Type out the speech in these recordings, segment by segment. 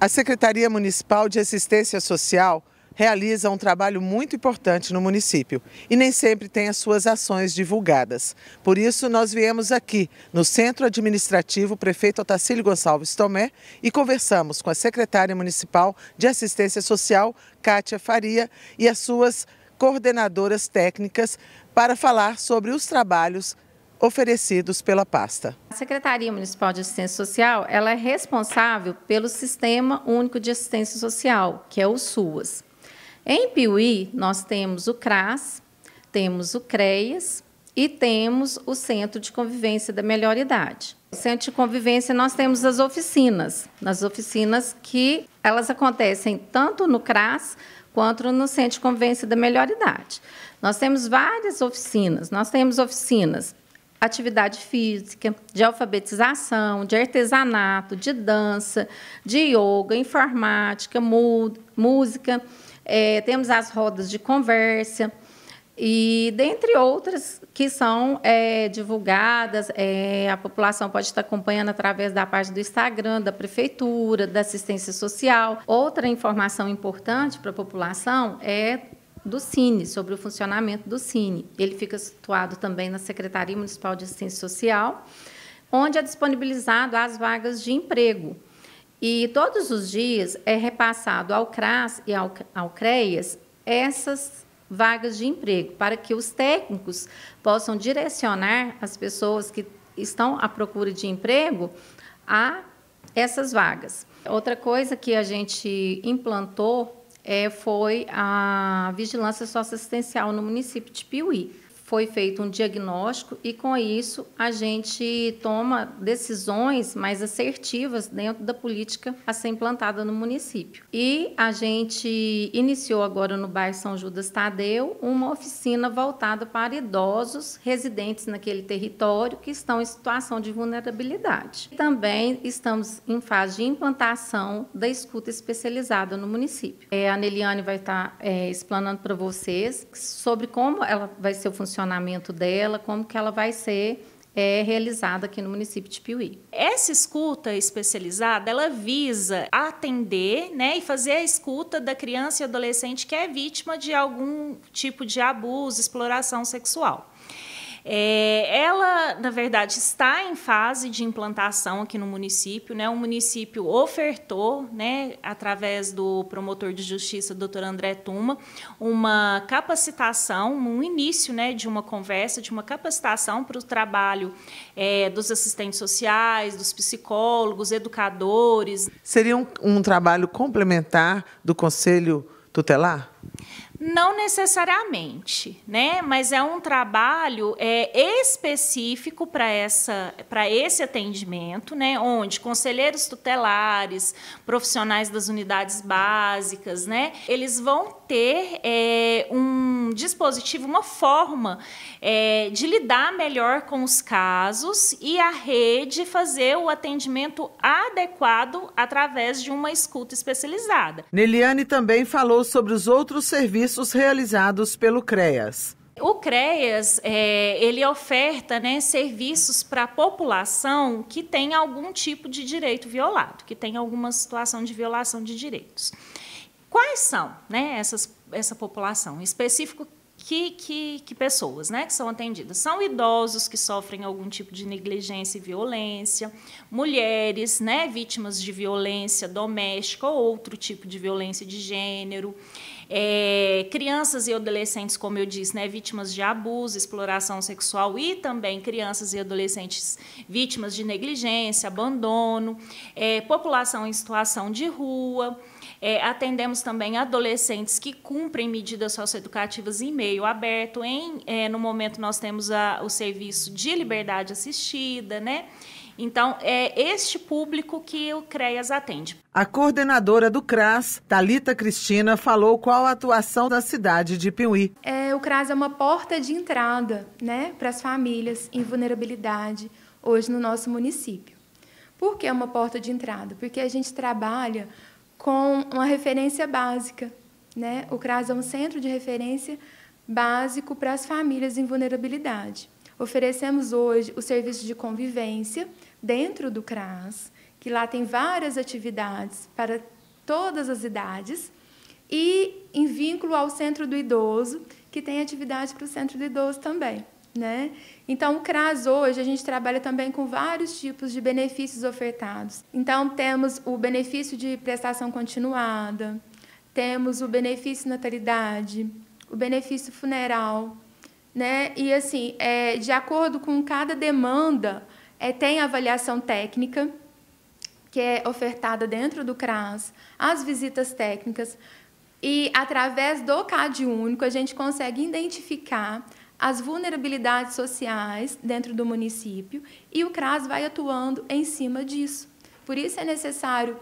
A Secretaria Municipal de Assistência Social realiza um trabalho muito importante no município e nem sempre tem as suas ações divulgadas. Por isso, nós viemos aqui no Centro Administrativo Prefeito Otacílio Gonçalves Tomé e conversamos com a secretária municipal de Assistência Social, Kátia Faria, e as suas coordenadoras técnicas para falar sobre os trabalhos oferecidos pela pasta. A Secretaria Municipal de Assistência Social ela é responsável pelo Sistema Único de Assistência Social, que é o SUAS. Em Piuí, nós temos o CRAS, temos o CREAS e temos o Centro de Convivência da Melhor Idade. No Centro de Convivência nós temos as oficinas, nas oficinas que elas acontecem tanto no CRAS quanto no Centro de Convivência da Melhor Idade. Nós temos várias oficinas, nós temos oficinas atividade física, de alfabetização, de artesanato, de dança, de yoga, informática, música. É, temos as rodas de conversa e dentre outras que são é, divulgadas, é, a população pode estar acompanhando através da página do Instagram, da Prefeitura, da Assistência Social. Outra informação importante para a população é do Cine, sobre o funcionamento do Cine. Ele fica situado também na Secretaria Municipal de Assistência Social, onde é disponibilizado as vagas de emprego. E todos os dias é repassado ao CRAS e ao, ao CREAS essas vagas de emprego, para que os técnicos possam direcionar as pessoas que estão à procura de emprego a essas vagas. Outra coisa que a gente implantou é, foi a vigilância socioassistencial no município de Piuí foi feito um diagnóstico e com isso a gente toma decisões mais assertivas dentro da política a ser implantada no município. E a gente iniciou agora no bairro São Judas Tadeu uma oficina voltada para idosos residentes naquele território que estão em situação de vulnerabilidade. Também estamos em fase de implantação da escuta especializada no município. É, a Neliane vai estar é, explanando para vocês sobre como ela vai ser o funcionamento dela, como que ela vai ser é realizada aqui no município de Piuí. Essa escuta especializada, ela visa atender, né, e fazer a escuta da criança e adolescente que é vítima de algum tipo de abuso, exploração sexual. É, ela, na verdade, está em fase de implantação aqui no município. Né? O município ofertou, né, através do promotor de justiça, doutor André Tuma, uma capacitação, um início né, de uma conversa, de uma capacitação para o trabalho é, dos assistentes sociais, dos psicólogos, educadores. Seria um, um trabalho complementar do Conselho tutelar? Não necessariamente, né? mas é um trabalho é, específico para esse atendimento, né? onde conselheiros tutelares, profissionais das unidades básicas, né? eles vão ter é, um um dispositivo, uma forma é, de lidar melhor com os casos e a rede fazer o atendimento adequado através de uma escuta especializada. Neliane também falou sobre os outros serviços realizados pelo CREAS. O CREAS, é, ele oferta né, serviços para a população que tem algum tipo de direito violado, que tem alguma situação de violação de direitos. Quais são né, essas essa população, em específico que, que, que, pessoas né, que são atendidas? São idosos que sofrem algum tipo de negligência e violência, mulheres né, vítimas de violência doméstica ou outro tipo de violência de gênero, é, crianças e adolescentes, como eu disse, né, vítimas de abuso, exploração sexual e também crianças e adolescentes vítimas de negligência, abandono, é, população em situação de rua. É, atendemos também adolescentes que cumprem medidas socioeducativas em meio aberto. Em, é, no momento, nós temos a, o serviço de liberdade assistida, né? Então, é este público que o CREAS atende. A coordenadora do CRAS, Talita Cristina, falou qual a atuação da cidade de Piuí. É, o CRAS é uma porta de entrada né, para as famílias em vulnerabilidade hoje no nosso município. Por que é uma porta de entrada? Porque a gente trabalha com uma referência básica. Né? O CRAS é um centro de referência básico para as famílias em vulnerabilidade. Oferecemos hoje o serviço de convivência dentro do CRAS, que lá tem várias atividades para todas as idades, e em vínculo ao centro do idoso, que tem atividade para o centro do idoso também. Né? Então, o CRAS hoje a gente trabalha também com vários tipos de benefícios ofertados. Então, temos o benefício de prestação continuada, temos o benefício natalidade, o benefício funeral, né? E assim, é, de acordo com cada demanda, é, tem avaliação técnica que é ofertada dentro do CRAS, as visitas técnicas e através do CAD único a gente consegue identificar as vulnerabilidades sociais dentro do município e o CRAS vai atuando em cima disso. Por isso é necessário,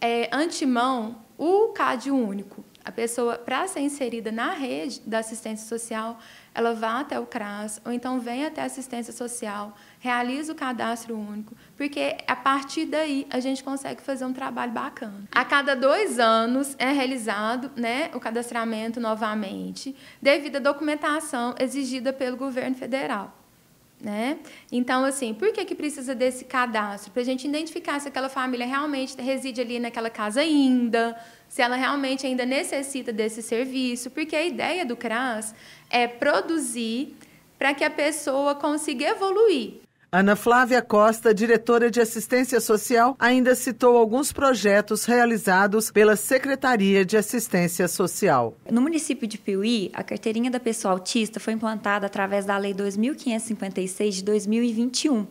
é, antemão, o CAD único. A pessoa, para ser inserida na rede da assistência social, ela vá até o CRAS, ou então venha até a assistência social, realize o cadastro único, porque a partir daí a gente consegue fazer um trabalho bacana. A cada dois anos é realizado né, o cadastramento novamente, devido à documentação exigida pelo governo federal. Né? Então, assim, por que, que precisa desse cadastro? Para a gente identificar se aquela família realmente reside ali naquela casa ainda, se ela realmente ainda necessita desse serviço, porque a ideia do CRAS é produzir para que a pessoa consiga evoluir. Ana Flávia Costa, diretora de Assistência Social, ainda citou alguns projetos realizados pela Secretaria de Assistência Social. No município de Piuí, a carteirinha da pessoa autista foi implantada através da Lei 2556 de 2021.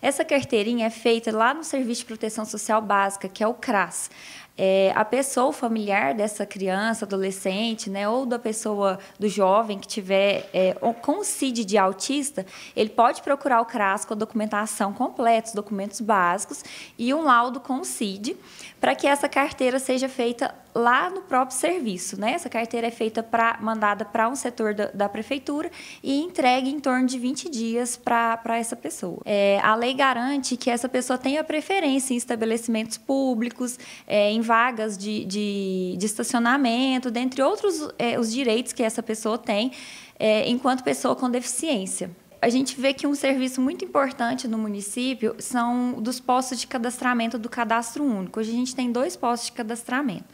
Essa carteirinha é feita lá no Serviço de Proteção Social Básica, que é o CRAS é, a pessoa familiar dessa criança, adolescente, né, ou da pessoa, do jovem que tiver é, com o CID de autista, ele pode procurar o CRAS com a documentação completa, os documentos básicos e um laudo com o CID, para que essa carteira seja feita lá no próprio serviço. Né? Essa carteira é feita para mandada para um setor da, da, prefeitura e entregue em torno de 20 dias para essa pessoa. É, a lei garante que essa pessoa tenha preferência em estabelecimentos públicos, é, em vagas de, de, de, estacionamento, dentre outros é, os direitos que essa pessoa tem é, enquanto pessoa com deficiência a gente vê que um serviço muito importante no município são dos postos de cadastramento do cadastro único. Hoje a gente tem dois postos de cadastramento.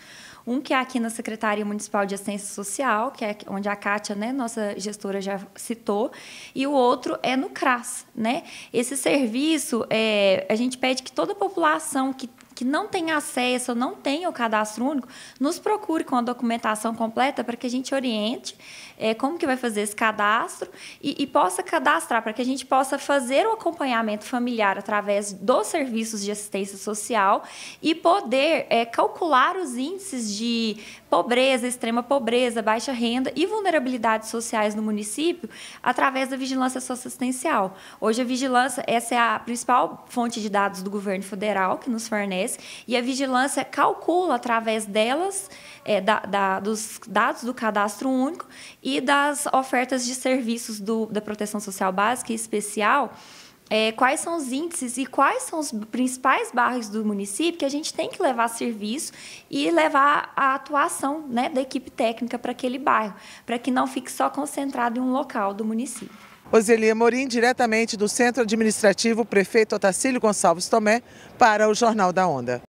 Um que é aqui na Secretaria Municipal de Assistência Social, que é onde a Kátia, né, nossa gestora, já citou, e o outro é no CRAS. Né? Esse serviço, é, a gente pede que toda a população que que não tem acesso ou não tem o cadastro único, nos procure com a documentação completa para que a gente oriente é, como que vai fazer esse cadastro e, e possa cadastrar, para que a gente possa fazer o acompanhamento familiar através dos serviços de assistência social e poder é, calcular os índices de pobreza, extrema pobreza, baixa renda e vulnerabilidades sociais no município através da vigilância socioassistencial. Hoje a vigilância, essa é a principal fonte de dados do governo federal que nos fornece acontece, e a vigilância calcula através delas, é, da, da, dos dados do cadastro único e das ofertas de serviços do, da proteção social básica e especial. É, quais são os índices e quais são os principais bairros do município que a gente tem que levar serviço e levar a atuação né, da equipe técnica para aquele bairro, para que não fique só concentrado em um local do município. Oseli Morim, diretamente do Centro Administrativo Prefeito Otacílio Gonçalves Tomé, para o Jornal da Onda.